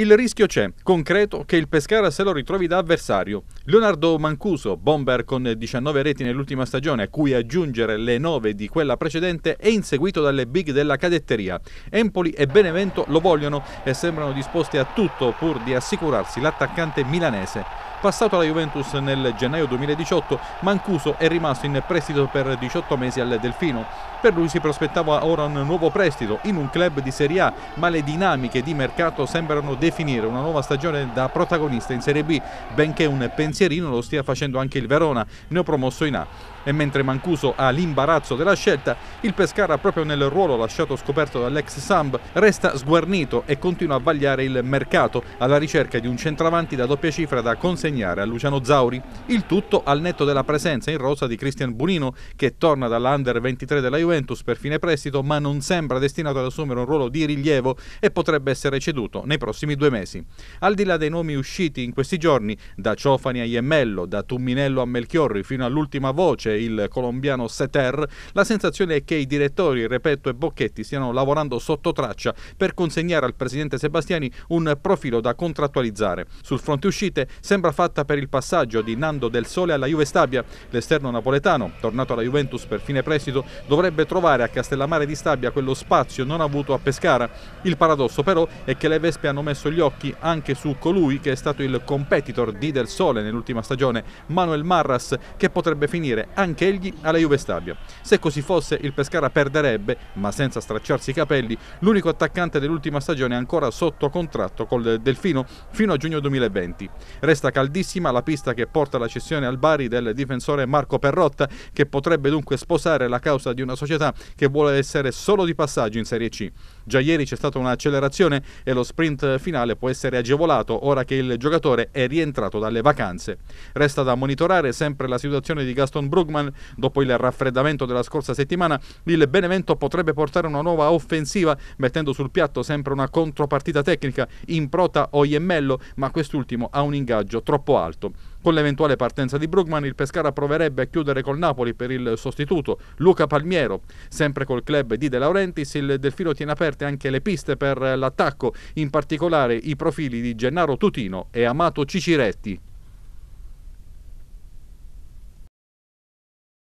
Il rischio c'è, concreto, che il Pescara se lo ritrovi da avversario. Leonardo Mancuso, bomber con 19 reti nell'ultima stagione, a cui aggiungere le 9 di quella precedente, è inseguito dalle big della cadetteria. Empoli e Benevento lo vogliono e sembrano disposti a tutto pur di assicurarsi l'attaccante milanese. Passato alla Juventus nel gennaio 2018, Mancuso è rimasto in prestito per 18 mesi al Delfino. Per lui si prospettava ora un nuovo prestito in un club di Serie A, ma le dinamiche di mercato sembrano definite definire una nuova stagione da protagonista in Serie B, benché un pensierino lo stia facendo anche il Verona, neopromosso in A. E mentre Mancuso ha l'imbarazzo della scelta, il Pescara proprio nel ruolo lasciato scoperto dall'ex Samb resta sguarnito e continua a vagliare il mercato alla ricerca di un centravanti da doppia cifra da consegnare a Luciano Zauri. Il tutto al netto della presenza in rosa di Cristian Bunino che torna dall'Under 23 della Juventus per fine prestito ma non sembra destinato ad assumere un ruolo di rilievo e potrebbe essere ceduto nei prossimi giorni due mesi. Al di là dei nomi usciti in questi giorni, da Ciofani a Iemmello, da Tumminello a Melchiorri fino all'ultima voce, il colombiano Seter, la sensazione è che i direttori Repetto e Bocchetti stiano lavorando sotto traccia per consegnare al presidente Sebastiani un profilo da contrattualizzare. Sul fronte uscite sembra fatta per il passaggio di Nando del Sole alla Juve Stabia. L'esterno napoletano, tornato alla Juventus per fine prestito, dovrebbe trovare a Castellammare di Stabia quello spazio non avuto a Pescara. Il paradosso però è che le Vespe hanno messo messo gli occhi anche su colui che è stato il competitor di Del Sole nell'ultima stagione, Manuel Marras, che potrebbe finire anche egli alla Juve Stabia. Se così fosse, il Pescara perderebbe, ma senza stracciarsi i capelli, l'unico attaccante dell'ultima stagione ancora sotto contratto col Delfino fino a giugno 2020. Resta caldissima la pista che porta la cessione al Bari del difensore Marco Perrotta, che potrebbe dunque sposare la causa di una società che vuole essere solo di passaggio in Serie C. Già ieri c'è stata un'accelerazione e lo sprint finale può essere agevolato ora che il giocatore è rientrato dalle vacanze. Resta da monitorare sempre la situazione di Gaston Brugman. Dopo il raffreddamento della scorsa settimana, il Benevento potrebbe portare una nuova offensiva mettendo sul piatto sempre una contropartita tecnica in prota o Iemmello, ma quest'ultimo ha un ingaggio troppo alto. Con l'eventuale partenza di Brugman, il Pescara proverebbe a chiudere col Napoli per il sostituto Luca Palmiero. Sempre col club di De Laurentiis, il Delfino tiene aperte anche le piste per l'attacco, in particolare i profili di Gennaro Tutino e Amato Ciciretti.